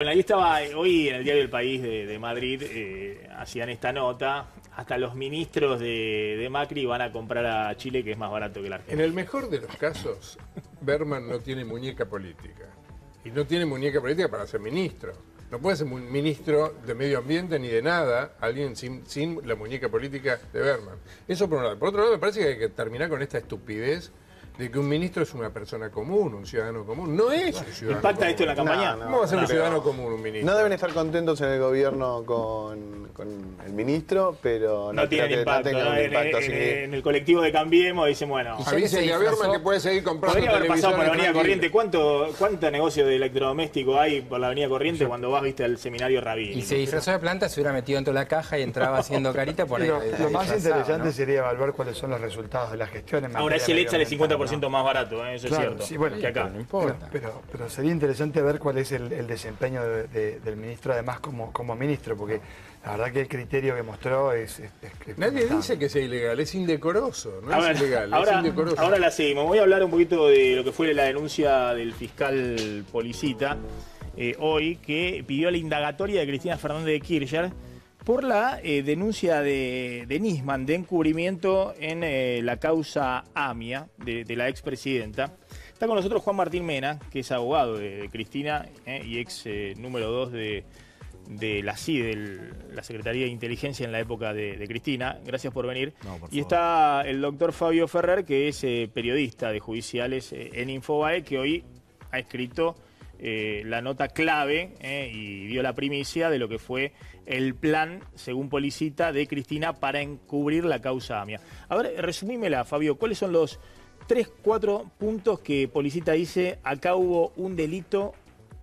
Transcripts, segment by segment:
Bueno, ahí estaba eh, hoy en el diario El País de, Madrid, eh, hacían esta nota, hasta los ministros de, Macri van a comprar a Chile que es más barato que la Argentina. En el mejor de los casos, Berman no tiene muñeca política. Y no tiene muñeca política para ser ministro. No puede ser ministro de medio ambiente ni de nada, alguien sin, sin la muñeca política de Berman. Eso por un lado. Por otro lado, me parece que hay que terminar con esta estupidez de que un ministro es una persona común, un ciudadano común. No es un ciudadano ¿Impacta esto en la campaña? No, va a ser un ciudadano común un ministro. No deben estar contentos en el gobierno con, el ministro, pero no, tiene tienen impacto. en, el colectivo de Cambiemos dicen, bueno... no. se que puede seguir comprando Podría pasado por la Avenida Corriente. ¿Cuánto, negocio de electrodoméstico hay por la Avenida Corriente cuando vas, viste, al seminario Rabín? Y se disfrazó de planta, se hubiera metido dentro de la caja y entraba haciendo carita por ahí. lo más interesante sería evaluar cuáles son los resultados de las gestiones. Ahora, si le echa el 50% más barato, ¿eh? eso es cierto. que acá. Pero, sería interesante ver cuál es el, desempeño del ministro, además, como, como ministro, porque la verdad que el criterio que mostró es... Nadie dice que sea ilegal, es indecoroso, no es ilegal, ahora, es indecoroso. Ahora la seguimos. Voy a hablar un poquito de lo que fue la denuncia del fiscal Policita eh, hoy, que pidió la indagatoria de Cristina Fernández de Kirchner por la eh, denuncia de, Nisman de encubrimiento en eh, la causa AMIA de, la expresidenta. Está con nosotros Juan Martín Mena, que es abogado de, Cristina eh, y ex número 2 de, la CID, de la Secretaría de Inteligencia en la época de, Cristina. Gracias por venir. y está el doctor Fabio Ferrer, que es periodista de judiciales en Infobae, que hoy ha escrito eh, la nota clave eh, y dio la primicia de lo que fue el plan, según Policita, de Cristina para encubrir la causa AMIA. A ver, resumímela, Fabio, ¿cuáles son los tres, cuatro puntos que Policita dice, acá hubo un delito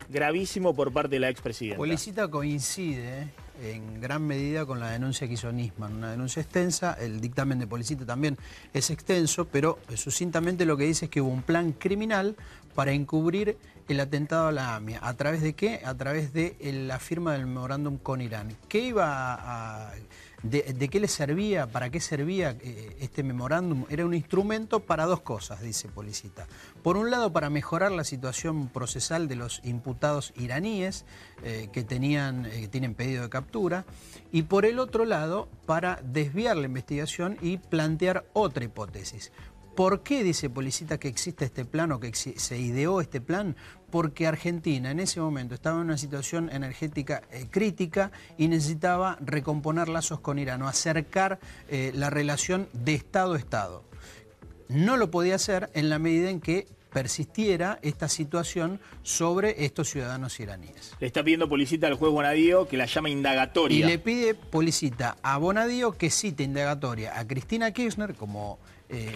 gravísimo por parte de la expresidenta? Policita coincide eh, en gran medida con la denuncia que hizo Nisman, una denuncia extensa, el dictamen de Policita también es extenso, pero sucintamente lo que dice es que hubo un plan criminal para encubrir el atentado a la AMIA. ¿A través de qué? A través de eh, la firma del memorándum con Irán. ¿Qué iba a, de, qué le servía? ¿Para qué servía eh, este memorándum? Era un instrumento para dos cosas, dice Policita. Por un lado, para mejorar la situación procesal de los imputados iraníes eh, que, tenían, que tienen pedido de captura. Y por el otro lado, para desviar la investigación y plantear otra hipótesis. ¿Por qué dice Policita que existe este plan o que se ideó este plan? Porque Argentina en ese momento estaba en una situación energética eh, crítica y necesitaba recomponer lazos con Irán o acercar eh, la relación de Estado a Estado. No lo podía hacer en la medida en que persistiera esta situación sobre estos ciudadanos iraníes. Le está pidiendo Policita al juez Bonadío que la llame indagatoria. Y le pide Policita a Bonadío que cite indagatoria a Cristina Kirchner como eh,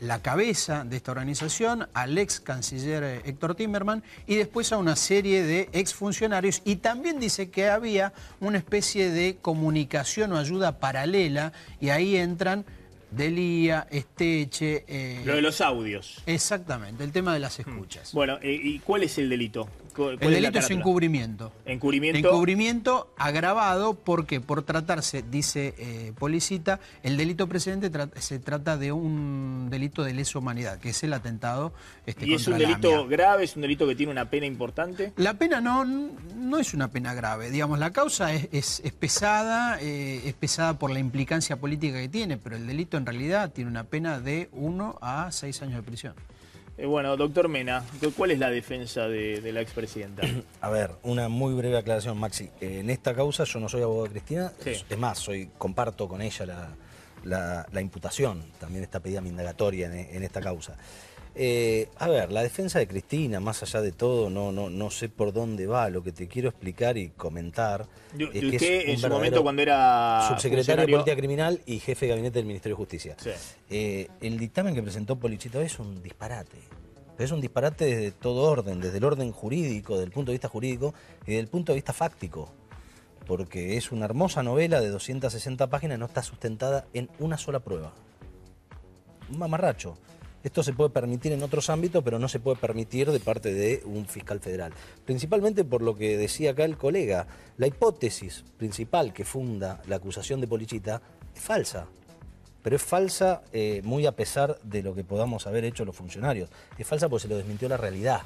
la cabeza de esta organización, al ex canciller eh, Héctor Timerman y después a una serie de ex funcionarios. Y también dice que había una especie de comunicación o ayuda paralela y ahí entran Delía, Esteche. Eh, Lo de los audios. Exactamente, el tema de las escuchas. Mm. Bueno, eh, ¿y cuál es el delito? el delito es, encubrimiento. Encubrimiento. Encubrimiento agravado porque por tratarse, dice eh, Policita, el delito precedente se trata de un delito de lesa humanidad, que es el atentado. Este, ¿Y es un delito grave? ¿Es un delito que tiene una pena importante? La pena no, no es una pena grave. Digamos, la causa es, pesada, eh, es pesada por la implicancia política que tiene, pero el delito en realidad tiene una pena de 1 a seis años de prisión. Eh, bueno, doctor Mena, ¿cuál es la defensa de, la expresidenta? A ver, una muy breve aclaración, Maxi. Eh, en esta causa yo no soy abogado de Cristina, es más, soy, comparto con ella la, imputación, también está pedida mi indagatoria en, en esta causa. Eh, a ver, la defensa de Cristina, más allá de todo, no, no, no sé por dónde va. Lo que te quiero explicar y comentar. es que un en momento, cuando era. Subsecretario de Política Criminal y jefe de gabinete del Ministerio de Justicia. Eh, el dictamen que presentó Polichito es un disparate. Es un disparate desde todo orden, desde el orden jurídico, desde el punto de vista jurídico y desde el punto de vista fáctico porque es una hermosa novela de 260 páginas, no está sustentada en una sola prueba. Un mamarracho. Esto se puede permitir en otros ámbitos, pero no se puede permitir de parte de un fiscal federal. Principalmente por lo que decía acá el colega, la hipótesis principal que funda la acusación de Polichita es falsa. Pero es falsa eh, muy a pesar de lo que podamos haber hecho los funcionarios. Es falsa porque se lo desmintió la realidad.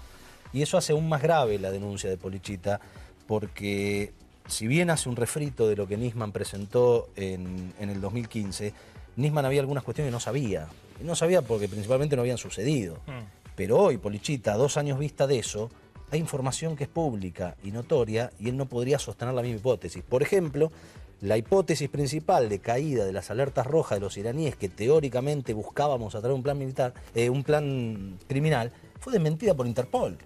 Y eso hace aún más grave la denuncia de Polichita, porque si bien hace un refrito de lo que Nisman presentó en, en el 2015, Nisman había algunas cuestiones que no sabía. No sabía porque principalmente no habían sucedido. Mm. Pero hoy, Polichita, dos años vista de eso, hay información que es pública y notoria y él no podría sostener la misma hipótesis. Por ejemplo, la hipótesis principal de caída de las alertas rojas de los iraníes que teóricamente buscábamos a través de un plan militar, eh, un plan criminal, fue desmentida por Interpol.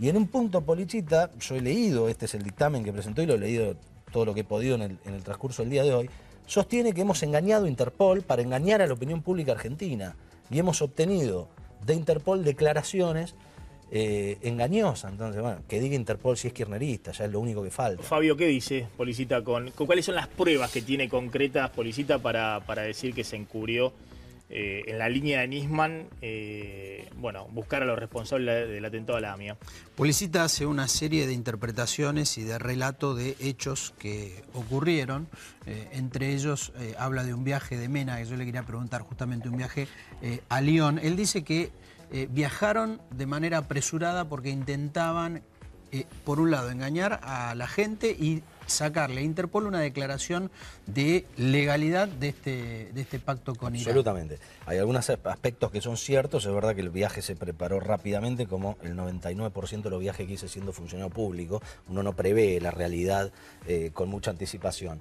Y en un punto, Polichita, yo he leído, este es el dictamen que presentó y lo he leído todo lo que he podido en el transcurso del día de hoy, sostiene que hemos engañado a Interpol para engañar a la opinión pública argentina y hemos obtenido de Interpol declaraciones eh, engañosas. Entonces, bueno, que diga Interpol si es kirnerista, ya es lo único que falta. Fabio, ¿qué dice Policita? Con, con ¿Cuáles son las pruebas que tiene concretas Policita para, para decir que se encubrió eh, en la línea de Nisman, eh, bueno, buscar a los responsables del atentado a la AMIA. Policita hace una serie de interpretaciones y de relato de hechos que ocurrieron. Eh, entre ellos habla de un viaje de Mena, que yo le quería preguntar justamente un viaje a Lyon. Él dice que viajaron de manera apresurada porque intentaban eh, por un lado, engañar a la gente y sacarle a Interpol una declaración de legalidad de este, de este pacto con Irán. Absolutamente. Hay algunos aspectos que son ciertos. Es verdad que el viaje se preparó rápidamente, como el 99% de los viajes que hice siendo funcionario público. Uno no prevé la realidad eh, con mucha anticipación.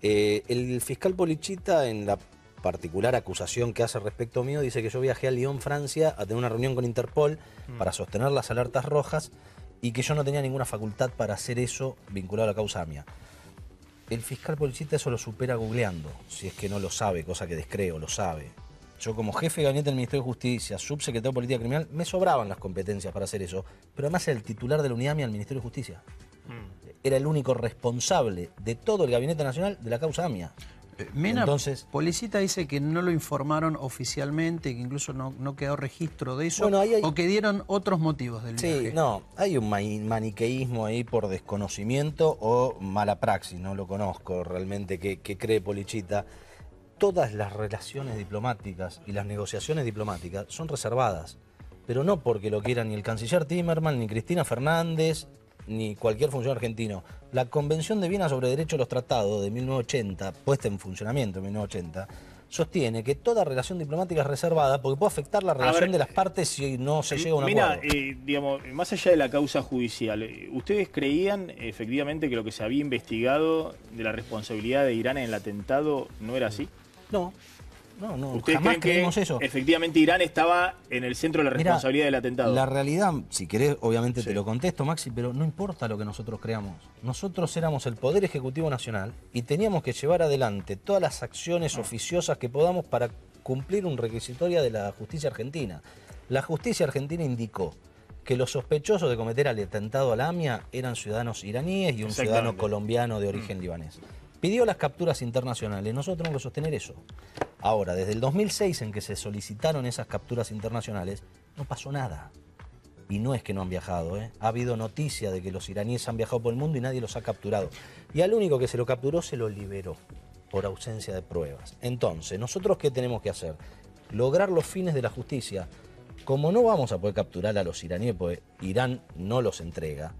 Eh, el fiscal Polichita, en la particular acusación que hace respecto mío, dice que yo viajé a Lyon, Francia, a tener una reunión con Interpol mm. para sostener las alertas rojas y que yo no tenía ninguna facultad para hacer eso vinculado a la causa AMIA. El fiscal policista eso lo supera googleando, si es que no lo sabe, cosa que descreo, lo sabe. Yo como jefe de gabinete del Ministerio de Justicia, subsecretario de Política Criminal, me sobraban las competencias para hacer eso, pero además era el titular de la unidad AMIA del Ministerio de Justicia. Mm. Era el único responsable de todo el Gabinete Nacional de la causa AMIA. Eh, Mena, Entonces, Policita dice que no lo informaron oficialmente, que incluso no, quedó registro de eso, o que dieron otros motivos del viaje. Sí, no, hay un maniqueísmo ahí por desconocimiento o mala praxis, no lo conozco realmente, qué cree Polichita. Todas las relaciones diplomáticas y las negociaciones diplomáticas son reservadas, pero no porque lo quieran ni el canciller Timerman, ni Cristina Fernández, ni cualquier funcionario argentino. La Convención de Viena sobre Derecho de los Tratados de 1980, puesta en funcionamiento en 1980, sostiene que toda relación diplomática es reservada porque puede afectar la relación de las partes si no se llega a un acuerdo. Mira, eh, digamos, más allá de la causa judicial, eh, ¿ustedes creían efectivamente que lo que se había investigado de la responsabilidad de Irán en el atentado no era así? No, no, no, ¿Ustedes jamás eso. Efectivamente, Irán estaba en el centro de la responsabilidad del atentado. La realidad, si querés, obviamente te lo contesto, Maxi, pero no importa lo que nosotros creamos. Nosotros éramos el Poder Ejecutivo Nacional y teníamos que llevar adelante todas las acciones ah. oficiosas que podamos para cumplir un requisitorio de la justicia argentina. La justicia argentina indicó que los sospechosos de cometer el atentado a la AMIA eran ciudadanos iraníes y un ciudadano colombiano de origen mm. libanés. Pidió las capturas internacionales. Nosotros tenemos que sostener eso. Ahora, desde el 2006 en que se solicitaron esas capturas internacionales, no pasó nada. Y no es que no han viajado, ¿eh? ha habido noticia de que los iraníes han viajado por el mundo y nadie los ha capturado. Y al único que se lo capturó se lo liberó por ausencia de pruebas. Entonces, ¿nosotros qué tenemos que hacer? Lograr los fines de la justicia. Como no vamos a poder capturar a los iraníes, porque Irán no los entrega,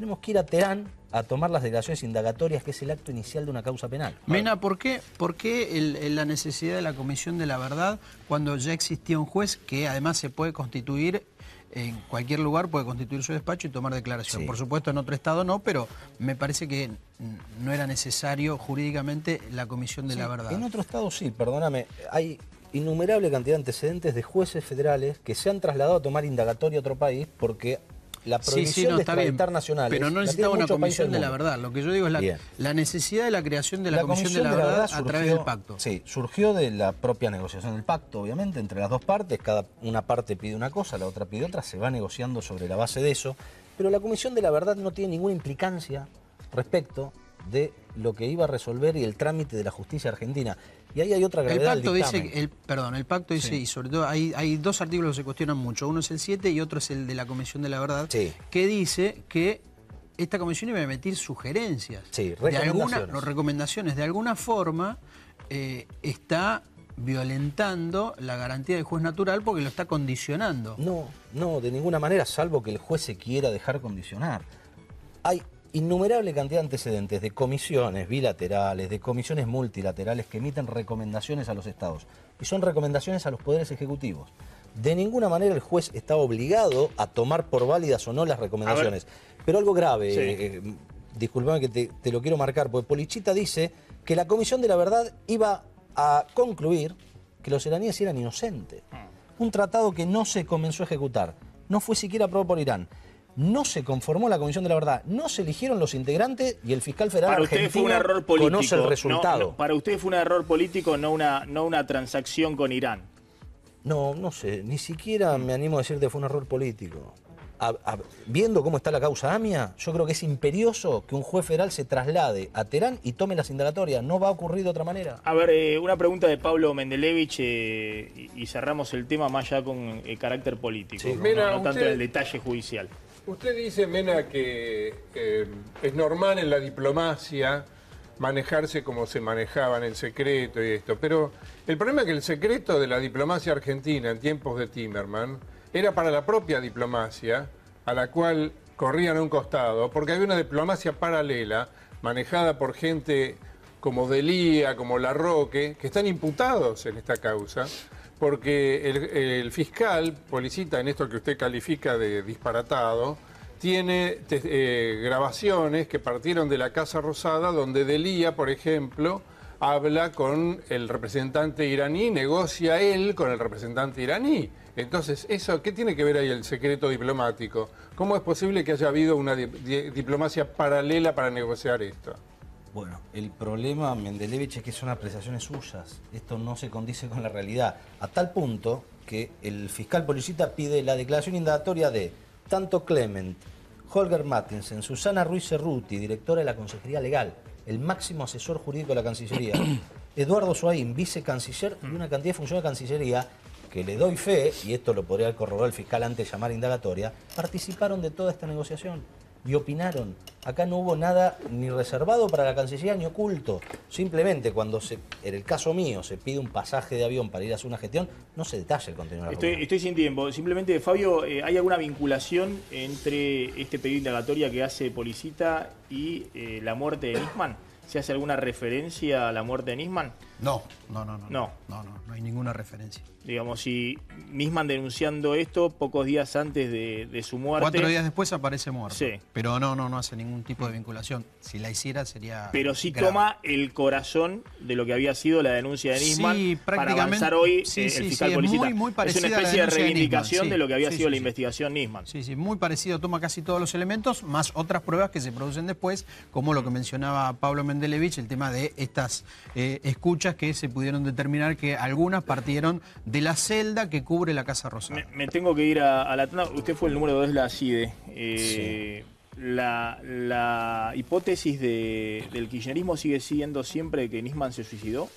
tenemos que ir a Terán a tomar las declaraciones indagatorias, que es el acto inicial de una causa penal. Mena, ¿por qué, por la necesidad de la Comisión de la Verdad cuando ya existía un juez que además se puede constituir en cualquier lugar, puede constituir su despacho y tomar declaración? Por supuesto, en otro estado no, pero me parece que no era necesario jurídicamente la Comisión de la Verdad. En otro estado sí, perdóname, hay innumerable cantidad de antecedentes de jueces federales que se han trasladado a tomar indagatoria a otro país porque la prohibición sí, de extraditar Pero no necesitaba una comisión de la verdad. Lo que yo digo es la, la necesidad de la creación de la, comisión, de la, verdad, a través del pacto. Sí, surgió de la propia negociación del pacto, obviamente, entre las dos partes. Cada una parte pide una cosa, la otra pide otra, se va negociando sobre la base de eso. Pero la comisión de la verdad no tiene ninguna implicancia respecto de lo que iba a resolver y el trámite de la justicia argentina. Y ahí hay otra gravedad el pacto dice, Perdón, el pacto dice, y sobre todo hay, hay, dos artículos que se cuestionan mucho. Uno es el 7 y otro es el de la Comisión de la Verdad, que dice que esta comisión iba a emitir sugerencias. Sí, recomendaciones. De alguna, forma eh, está violentando la garantía del juez natural porque lo está condicionando. No, no, de ninguna manera, salvo que el juez se quiera dejar condicionar. Hay innumerable cantidad de antecedentes de comisiones bilaterales, de comisiones multilaterales que emiten recomendaciones a los estados, y son recomendaciones a los poderes ejecutivos. De ninguna manera el juez está obligado a tomar por válidas o no las recomendaciones. Pero algo grave, eh, eh, disculpame que te, te, lo quiero marcar, porque Polichita dice que la Comisión de la Verdad iba a concluir que los iraníes eran inocentes. Ah. Un tratado que no se comenzó a ejecutar, no fue siquiera aprobado por Irán no se conformó la Comisión de la Verdad, no se eligieron los integrantes y el fiscal federal fue un error político, conoce el resultado. para usted fue un error político, no una, no una transacción con Irán. No, no sé, ni siquiera me animo a decirte que fue un error político. viendo cómo está la causa AMIA, yo creo que es imperioso que un juez federal se traslade a Teherán y tome las indagatorias. No va a ocurrir de otra manera. A ver, eh, una pregunta de Pablo Mendelevich eh, y, cerramos el tema más ya con eh, carácter político, no, tanto el detalle judicial. Usted dice, Mena, que eh, es normal en la diplomacia manejarse como se manejaban el secreto y esto, pero el problema es que el secreto de la diplomacia argentina en tiempos de Timerman era para la propia diplomacia, a la cual corrían a un costado, porque había una diplomacia paralela manejada por gente como Delía, como Larroque, que están imputados en esta causa, porque el, fiscal, Policita, en esto que usted califica de disparatado, tiene eh, grabaciones que partieron de la Casa Rosada, donde Delía, por ejemplo, habla con el representante iraní, negocia él con el representante iraní. Entonces, eso, ¿qué tiene que ver ahí el secreto diplomático? ¿Cómo es posible que haya habido una diplomacia paralela para negociar esto? Bueno, el problema, Mendelevich, es que son apreciaciones suyas. Esto no se condice con la realidad. A tal punto que el fiscal policita pide la declaración indagatoria de tanto Clement, Holger Mattinsen, Susana Ruiz Cerruti, directora de la Consejería Legal, el máximo asesor jurídico de la Cancillería, Eduardo Suaín, vicecanciller y una cantidad de funcionarios de Cancillería que le doy fe, y esto lo podría corroborar el fiscal antes de llamar indagatoria, participaron de toda esta negociación y opinaron. Acá no hubo nada ni reservado para la Cancillería ni oculto. Simplemente cuando, se, en el caso mío, se pide un pasaje de avión para ir a hacer una gestión, no se detalla el contenido de la estoy, estoy sin tiempo. Simplemente, Fabio, eh, ¿hay alguna vinculación entre este pedido de indagatoria que hace Policita y eh, la muerte de Nisman? ¿Se hace alguna referencia a la muerte de Nisman? No, no, no, no. No, no, no, no hay ninguna referencia. Digamos, si Nisman denunciando esto pocos días antes de, su muerte. Cuatro días después aparece muerto. Sí. Pero no, no, no hace ningún tipo de vinculación. Si la hiciera sería. Pero sí toma el corazón de lo que había sido la denuncia de Nisman sí, prácticamente, para avanzar hoy sí, eh, sí, el Es, muy, muy es una especie de reivindicación de, de, lo que había sido la investigación Nisman. Sí, sí, muy parecido. Toma casi todos los elementos, más otras pruebas que se producen después, como lo que mencionaba Pablo Mendoza Mendelevich el tema de estas eh, escuchas que se pudieron determinar que algunas partieron de la celda que cubre la Casa rosa. Me, tengo que ir a, la tanda. Usted fue el número 2 de la CIDE. Eh, la, hipótesis del kirchnerismo sigue siendo siempre que Nisman se suicidó?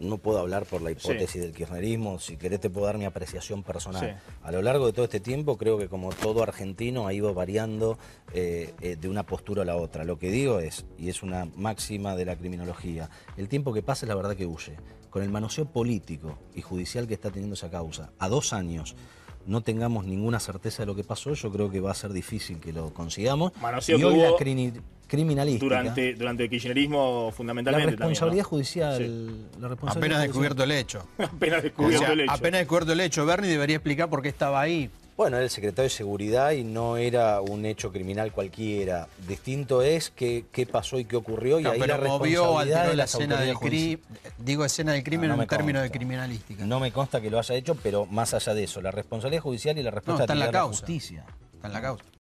no puedo hablar por la hipótesis del kirchnerismo, si querés te puedo dar mi apreciación personal. A lo largo de todo este tiempo creo que como todo argentino ha ido variando eh, eh, de una postura a la otra. Lo que digo es, y es una máxima de la criminología, el tiempo que pasa es la verdad que huye. Con el manoseo político y judicial que está teniendo esa causa, a dos años no tengamos ninguna certeza de lo que pasó, yo creo que va a ser difícil que lo consigamos. y hoy la Durante, el kirchnerismo, fundamentalmente. La responsabilidad judicial. apenas descubierto el hecho. apenas descubierto el hecho. Apenas descubierto el hecho. Bernie debería explicar por qué estaba ahí. Bueno, era el secretario de Seguridad y no era un hecho criminal cualquiera. Distinto es qué, qué pasó y qué ocurrió. y ahí pero la movió al de la escena del crimen. Digo, escena del crimen en términos de criminalística. No me consta que lo haya hecho, pero más allá de eso, la responsabilidad judicial y la responsabilidad de la, justicia. Está en la causa.